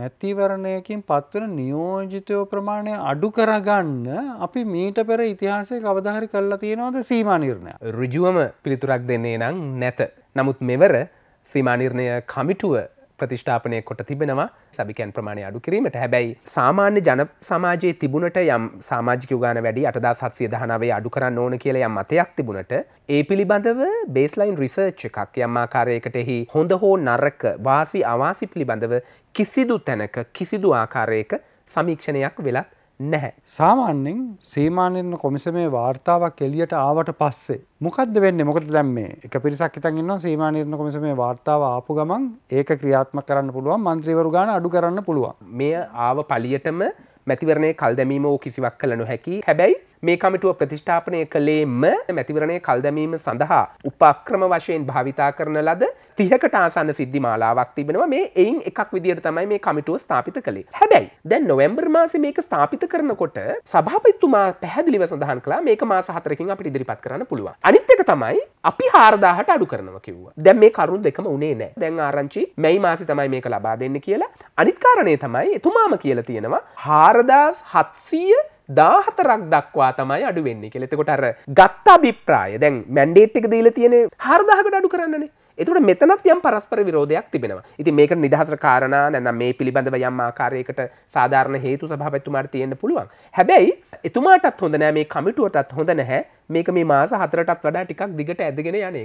මැතිවරණයකින් පත්වන නියෝජිතයෝ ප්‍රමාණය අඩු කරගන්න අපි මීට පෙර ඉතිහාසය කවදාහරි කල්ලා තියෙනවාද සීමානිර්ණය. රුජුවම පිළිතුරක් දෙන්නේ නම් නැත. නමුත් මෙවර සීමානිර්ණය කමිටුව ප්‍රතිෂ්ඨාපනය කොට තිබෙනවා සබිකැන් ප්‍රමාණය අඩු කිරීමට හැබැයි සාමාන්‍ය ජන සමාජයේ තිබුණට යම් සාමාජික ගාන වැඩි අටදා සත්සය දහනාවේ අඩු කරන්න ඕන කියල යම් මතයක් තිබුණට ඒ පිළිබඳව බේස්ලයින් රිසර්ච් එකක් යම්මාකාරයකටෙහි හොඳ හෝ නරක වාසි අවාසි පිළිබඳව කිසිදු තැනක කිසිදු ආකාරයක සමීක්ෂණයක් වෙලත් නැහැ. සාමාන්‍යයෙන් සීමානෙන්න කොමිසමේ වාර්තාවක් එලියට ආවට පස්සේ මොකද්ද වෙන්නේ? මොකද දැන් මේ එක පිරිසක් හිටන් ඉන්නවා සීමානෙන්න කොමිසමේ වාර්තාව ආපු ගමන් ඒක ක්‍රියාත්මක කරන්න පුළුවන්, മന്ത്രിවරු ගන්න අඩු කරන්න පුළුවන්. මෙය ආව පළියටම මැතිවරණය කල් දැමීමෝ කිසිවක් කළ නොහැකි හැබැයි මේ කමිටුව ප්‍රතිෂ්ඨාපනය කළේම මැතිවරණය කල් දැමීම සඳහා උපක්‍රම වශයෙන් භාවිතා කරන ලද තිහකට ආසන්න සිද්ධි මාලාවක් තිබෙනවා මේ එයින් එකක් විදිර තමයි මේ කමිටුව ස්ථාපිත කළේ හැබැයි දැන් නොවම්බර් මාස මේක ස්ථාපිත කරනකොට සභාපත්තුමා පැහදිලිව සඳහන් කලා මේක මා සහතරකින් අප ඉදිරිපත් කරන්න පුළුව අනිත්තක තමයි අපි හාරදාහට අඩු කරනව කිව්ව දැම් මේ කරු දෙකම උනේ නෑ දැන් ආරංචි මැයි මාසි තමයි මේක ලබා දෙන්න කියලා අනිත්කාරණය තමයි එතුමාම කියලා තියෙනවා හාරදාස් හත්සීය දාහතරක් දක්වා තමයි අඩු වෙන්න කෙලෙතකොට අර ගත්තා බිප්‍රාය දැන් මැන්ඩේට්ික දීල තියෙන හරදාහකට අඩු කරන්නේ එතුට මෙතනත් යම් පරස්පර විරෝධයක් තිබෙනවා ඉති මේක නිදහසර කාරණ නැනම් මේ පිළිබඳව යම් ආකාරයකට සාධාරණ හේතු සභාපැත්තුමාට තියෙන්න්න පුළුවන් හැබැයි එතුමාටත් හොඳ නෑ මේ කමිටුවටත් හොඳ නැහැ මේක මේ මාස හතරටත් වඩා ටිකක් දිගට ඇදගෙන යන එක